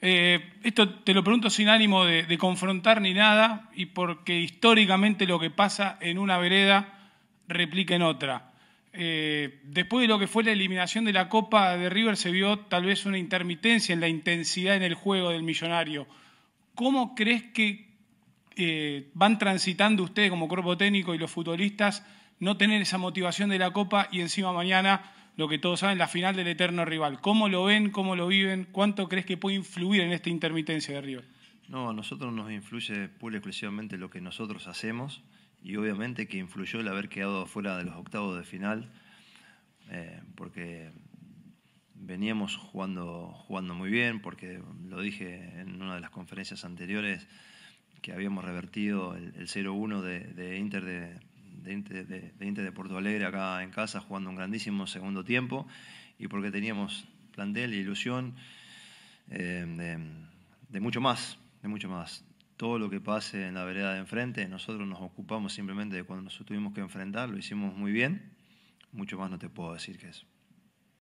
Eh, esto te lo pregunto sin ánimo de, confrontar ni nada y porque históricamente lo que pasa en una vereda replica en otra. Eh, después de lo que fue la eliminación de la Copa de River se vio tal vez una intermitencia en la intensidad en el juego del millonario. ¿Cómo crees que eh, van transitando ustedes como cuerpo técnico y los futbolistas no tener esa motivación de la Copa y encima mañana lo que todos saben, la final del eterno rival. ¿Cómo lo ven? ¿Cómo lo viven? ¿Cuánto crees que puede influir en esta intermitencia de Río? No, a nosotros nos influye pura y exclusivamente lo que nosotros hacemos y obviamente que influyó el haber quedado fuera de los octavos de final eh, porque veníamos jugando, jugando muy bien, porque lo dije en una de las conferencias anteriores que habíamos revertido el, 0-1 de, de, Inter de, de de, de, Porto Alegre acá en casa jugando un grandísimo segundo tiempo y porque teníamos plantel e ilusión eh, de, mucho más, de mucho más. Todo lo que pase en la vereda de enfrente, nosotros nos ocupamos simplemente de cuando nosotros tuvimos que enfrentar, lo hicimos muy bien. Mucho más no te puedo decir que es.